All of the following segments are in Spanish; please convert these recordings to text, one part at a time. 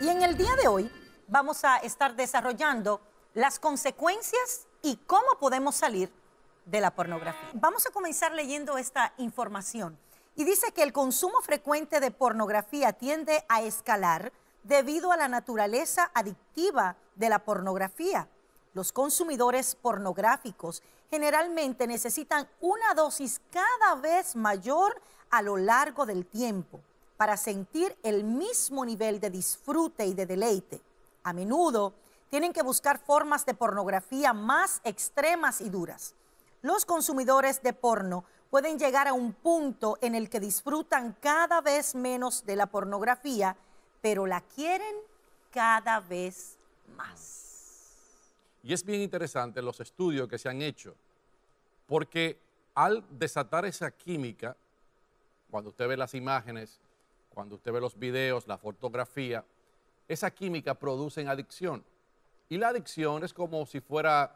Y en el día de hoy vamos a estar desarrollando las consecuencias y cómo podemos salir de la pornografía. Vamos a comenzar leyendo esta información. Y dice que el consumo frecuente de pornografía tiende a escalar debido a la naturaleza adictiva de la pornografía. Los consumidores pornográficos generalmente necesitan una dosis cada vez mayor a lo largo del tiempo para sentir el mismo nivel de disfrute y de deleite. A menudo tienen que buscar formas de pornografía más extremas y duras. Los consumidores de porno pueden llegar a un punto en el que disfrutan cada vez menos de la pornografía, pero la quieren cada vez más. Y es bien interesante los estudios que se han hecho, porque al desatar esa química, cuando usted ve las imágenes cuando usted ve los videos, la fotografía, esa química produce adicción. Y la adicción es como si fuera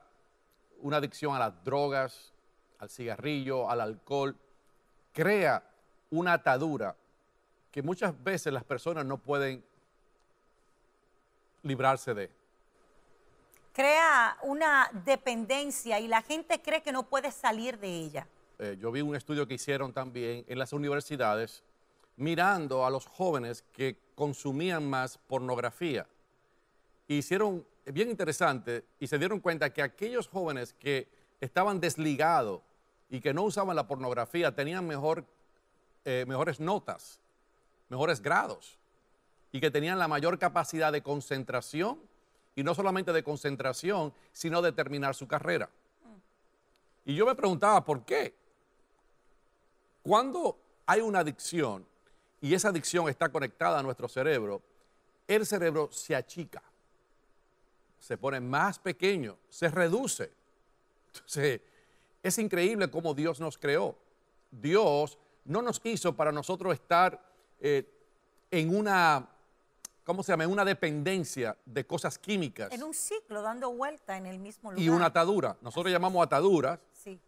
una adicción a las drogas, al cigarrillo, al alcohol. Crea una atadura que muchas veces las personas no pueden librarse de. Crea una dependencia y la gente cree que no puede salir de ella. Eh, yo vi un estudio que hicieron también en las universidades mirando a los jóvenes que consumían más pornografía. Hicieron eh, bien interesante y se dieron cuenta que aquellos jóvenes que estaban desligados y que no usaban la pornografía tenían mejor, eh, mejores notas, mejores grados y que tenían la mayor capacidad de concentración y no solamente de concentración, sino de terminar su carrera. Y yo me preguntaba, ¿por qué? Cuando hay una adicción, y esa adicción está conectada a nuestro cerebro, el cerebro se achica, se pone más pequeño, se reduce. Entonces, es increíble cómo Dios nos creó. Dios no nos hizo para nosotros estar eh, en una, ¿cómo se llama? una dependencia de cosas químicas. En un ciclo, dando vuelta en el mismo lugar. Y una atadura. Nosotros llamamos ataduras,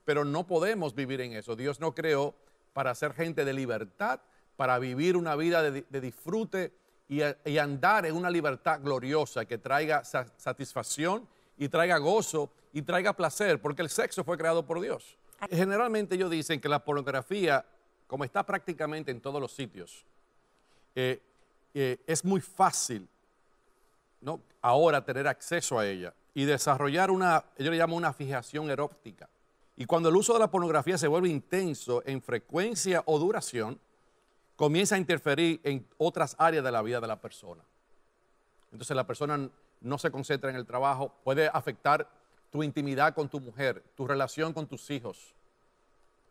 pero no podemos vivir en eso. Dios no creó para ser gente de libertad, para vivir una vida de, disfrute y, andar en una libertad gloriosa que traiga satisfacción y traiga gozo y traiga placer, porque el sexo fue creado por Dios. Generalmente ellos dicen que la pornografía, como está prácticamente en todos los sitios, eh, eh, es muy fácil ¿no? ahora tener acceso a ella y desarrollar una, yo le llamo una fijación eróptica. Y cuando el uso de la pornografía se vuelve intenso en frecuencia o duración, comienza a interferir en otras áreas de la vida de la persona. Entonces la persona no se concentra en el trabajo, puede afectar tu intimidad con tu mujer, tu relación con tus hijos,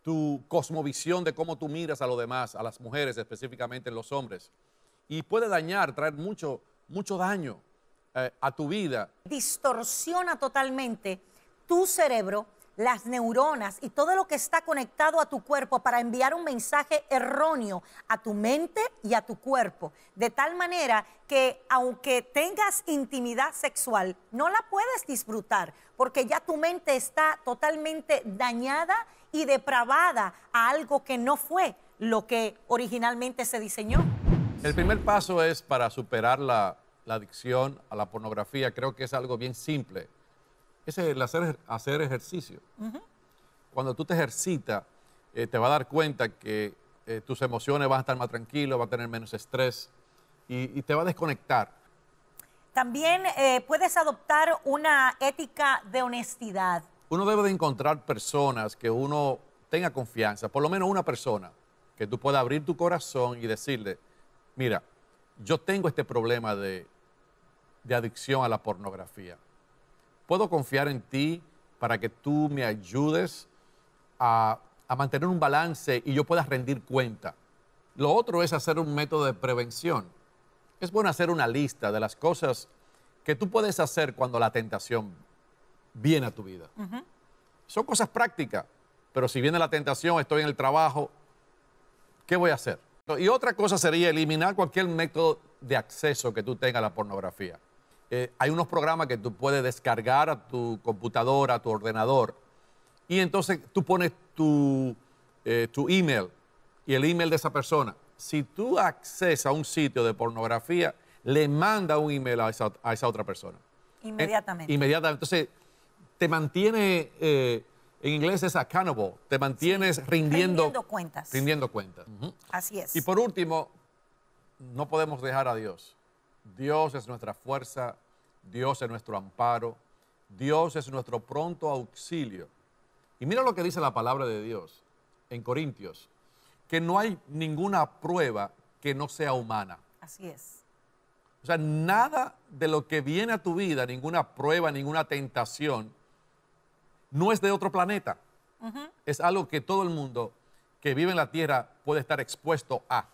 tu cosmovisión de cómo tú miras a los demás, a las mujeres específicamente, en los hombres. Y puede dañar, traer mucho, mucho daño eh, a tu vida. Distorsiona totalmente tu cerebro las neuronas y todo lo que está conectado a tu cuerpo para enviar un mensaje erróneo a tu mente y a tu cuerpo. De tal manera que aunque tengas intimidad sexual, no la puedes disfrutar porque ya tu mente está totalmente dañada y depravada a algo que no fue lo que originalmente se diseñó. El primer paso es para superar la, adicción a la pornografía. Creo que es algo bien simple ese es el hacer, hacer ejercicio. Cuando tú te ejercitas, eh, te va a dar cuenta que eh, tus emociones van a estar más tranquilos, va a tener menos estrés y, te va a desconectar. También eh, puedes adoptar una ética de honestidad. Uno debe de encontrar personas que uno tenga confianza, por lo menos una persona, que tú puedas abrir tu corazón y decirle, mira, yo tengo este problema de, de adicción a la pornografía puedo confiar en ti para que tú me ayudes a, mantener un balance y yo pueda rendir cuenta. Lo otro es hacer un método de prevención. Es bueno hacer una lista de las cosas que tú puedes hacer cuando la tentación viene a tu vida. Son cosas prácticas, pero si viene la tentación, estoy en el trabajo, ¿qué voy a hacer? Y otra cosa sería eliminar cualquier método de acceso que tú tengas a la pornografía. Eh, hay unos programas que tú puedes descargar a tu computadora, a tu ordenador, y entonces tú pones tu, eh, tu email y el email de esa persona. Si tú accesas a un sitio de pornografía, le manda un email a esa, a esa otra persona. Eh, inmediatamente. inmediatamente. Entonces, te mantiene, en inglés es a cannibal, te mantienes rindiendo, rindiendo cuentas. Rindiendo cuentas. Así es. Y por último, no podemos dejar a Dios. Dios es nuestra fuerza Dios es nuestro amparo, Dios es nuestro pronto auxilio. Y mira lo que dice la palabra de Dios en Corintios, que no hay ninguna prueba que no sea humana. Así es. O sea, nada de lo que viene a tu vida, ninguna prueba, ninguna tentación, no es de otro planeta. Es algo que todo el mundo que vive en la tierra puede estar expuesto a.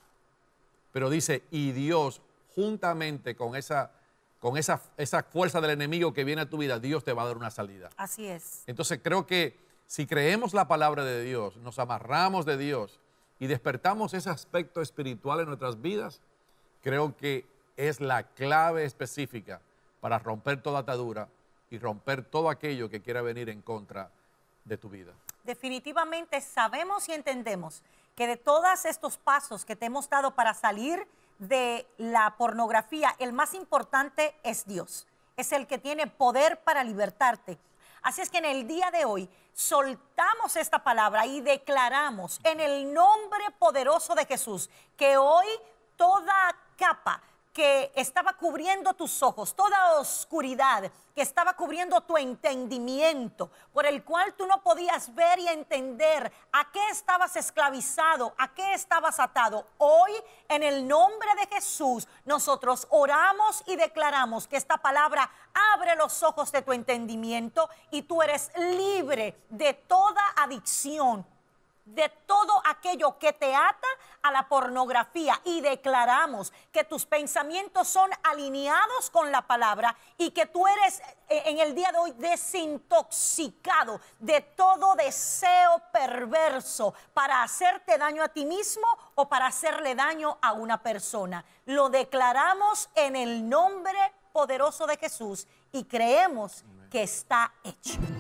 Pero dice, y Dios, juntamente con esa con esa, esa fuerza del enemigo que viene a tu vida, Dios te va a dar una salida. Así es. Entonces creo que si creemos la palabra de Dios, nos amarramos de Dios y despertamos ese aspecto espiritual en nuestras vidas, creo que es la clave específica para romper toda atadura y romper todo aquello que quiera venir en contra de tu vida. Definitivamente sabemos y entendemos que de todos estos pasos que te hemos dado para salir de la pornografía, el más importante es Dios. Es el que tiene poder para libertarte. Así es que en el día de hoy soltamos esta palabra y declaramos en el nombre poderoso de Jesús que hoy toda que estaba cubriendo tus ojos, toda oscuridad que estaba cubriendo tu entendimiento, por el cual tú no podías ver y entender a qué estabas esclavizado, a qué estabas atado. Hoy, en el nombre de Jesús, nosotros oramos y declaramos que esta palabra abre los ojos de tu entendimiento y tú eres libre de toda adicción de todo aquello que te ata a la pornografía y declaramos que tus pensamientos son alineados con la palabra y que tú eres eh, en el día de hoy desintoxicado de todo deseo perverso para hacerte daño a ti mismo o para hacerle daño a una persona. Lo declaramos en el nombre poderoso de Jesús y creemos que está hecho.